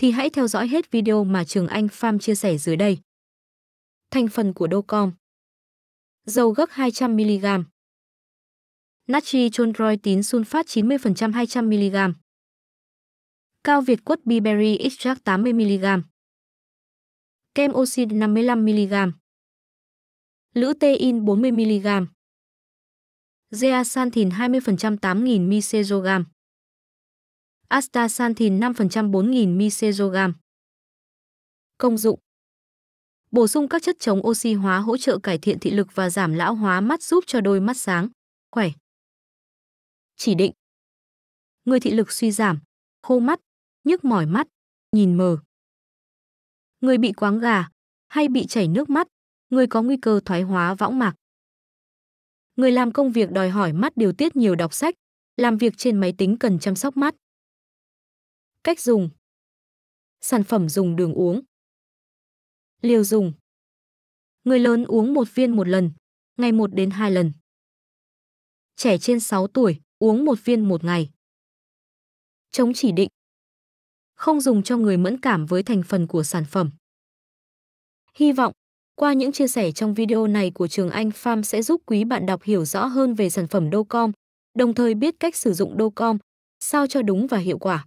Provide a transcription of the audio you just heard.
thì hãy theo dõi hết video mà Trường Anh Farm chia sẻ dưới đây. Thành phần của Docom Dầu gấc 200mg Natri chondroitin sulfat 90% 200mg Cao Việt quất Biberry Extract 80mg Kem oxy 55mg Lữ tein 40mg Zeaxanthin 20% 8.000 microgram astaxanthin 5% 4.000 microgram. Công dụng Bổ sung các chất chống oxy hóa hỗ trợ cải thiện thị lực và giảm lão hóa mắt giúp cho đôi mắt sáng, khỏe. Chỉ định Người thị lực suy giảm, khô mắt, nhức mỏi mắt, nhìn mờ. Người bị quáng gà hay bị chảy nước mắt, người có nguy cơ thoái hóa võng mạc. Người làm công việc đòi hỏi mắt điều tiết nhiều đọc sách, làm việc trên máy tính cần chăm sóc mắt. Cách dùng Sản phẩm dùng đường uống Liều dùng Người lớn uống một viên một lần, ngày 1 đến 2 lần. Trẻ trên 6 tuổi uống một viên một ngày. Chống chỉ định Không dùng cho người mẫn cảm với thành phần của sản phẩm. Hy vọng, qua những chia sẻ trong video này của Trường Anh Farm sẽ giúp quý bạn đọc hiểu rõ hơn về sản phẩm Docom, đồng thời biết cách sử dụng Docom, sao cho đúng và hiệu quả.